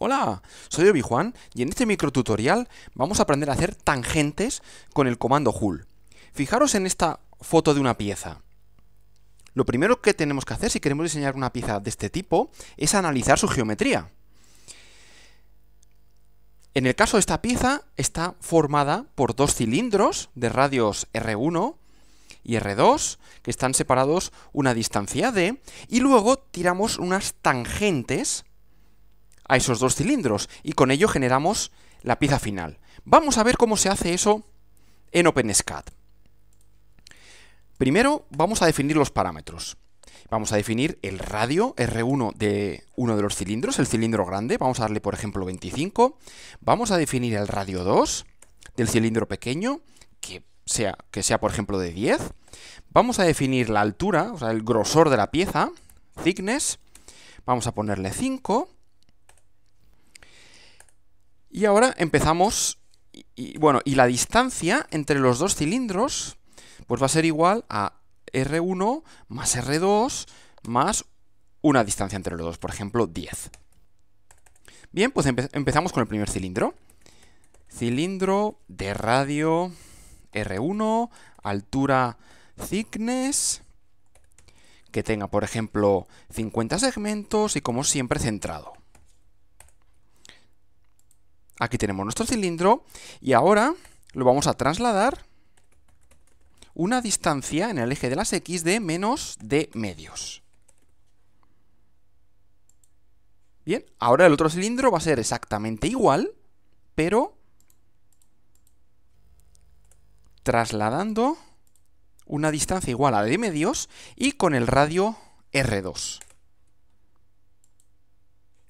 Hola, soy Obi Juan y en este micro tutorial vamos a aprender a hacer tangentes con el comando Hull. Fijaros en esta foto de una pieza. Lo primero que tenemos que hacer si queremos diseñar una pieza de este tipo es analizar su geometría. En el caso de esta pieza está formada por dos cilindros de radios R1 y R2 que están separados una distancia D y luego tiramos unas tangentes a esos dos cilindros y con ello generamos la pieza final. Vamos a ver cómo se hace eso en OpenSCAD. Primero vamos a definir los parámetros. Vamos a definir el radio R1 de uno de los cilindros, el cilindro grande, vamos a darle por ejemplo 25. Vamos a definir el radio 2 del cilindro pequeño, que sea, que sea por ejemplo de 10. Vamos a definir la altura, o sea, el grosor de la pieza, thickness. Vamos a ponerle 5. Y ahora empezamos, y, bueno, y la distancia entre los dos cilindros, pues va a ser igual a R1 más R2 más una distancia entre los dos, por ejemplo, 10. Bien, pues empezamos con el primer cilindro. Cilindro de radio R1, altura thickness, que tenga, por ejemplo, 50 segmentos y como siempre centrado. Aquí tenemos nuestro cilindro y ahora lo vamos a trasladar una distancia en el eje de las X de menos de medios. Bien, ahora el otro cilindro va a ser exactamente igual, pero trasladando una distancia igual a de medios y con el radio R2.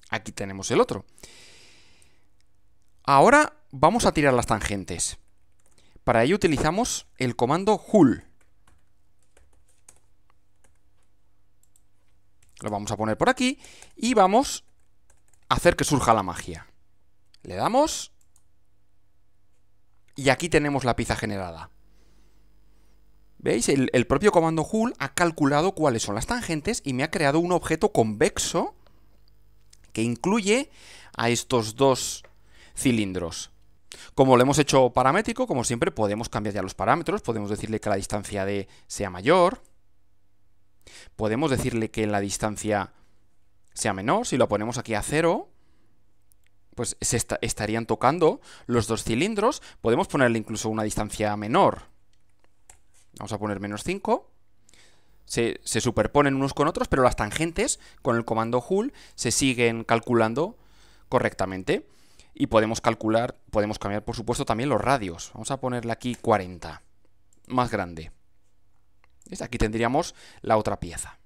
Aquí tenemos el otro. Ahora vamos a tirar las tangentes. Para ello utilizamos el comando hull. Lo vamos a poner por aquí y vamos a hacer que surja la magia. Le damos y aquí tenemos la pizza generada. ¿Veis? El, el, propio comando hull ha calculado cuáles son las tangentes y me ha creado un objeto convexo que incluye a estos dos cilindros. Como lo hemos hecho paramétrico, como siempre, podemos cambiar ya los parámetros, podemos decirle que la distancia D sea mayor, podemos decirle que la distancia sea menor, si lo ponemos aquí a cero, pues estarían tocando los dos cilindros, podemos ponerle incluso una distancia menor, vamos a poner menos 5, se, se superponen unos con otros, pero las tangentes con el comando Hull se siguen calculando correctamente y podemos calcular, podemos cambiar por supuesto también los radios. Vamos a ponerle aquí 40, más grande. Aquí tendríamos la otra pieza.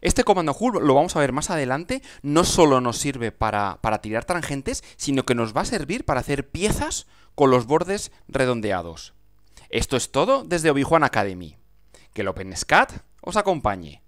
Este comando Hull, lo vamos a ver más adelante, no solo nos sirve para, para, tirar tangentes, sino que nos va a servir para hacer piezas con los bordes redondeados. Esto es todo desde obi Juan Academy. Que el OpenSCAD os acompañe.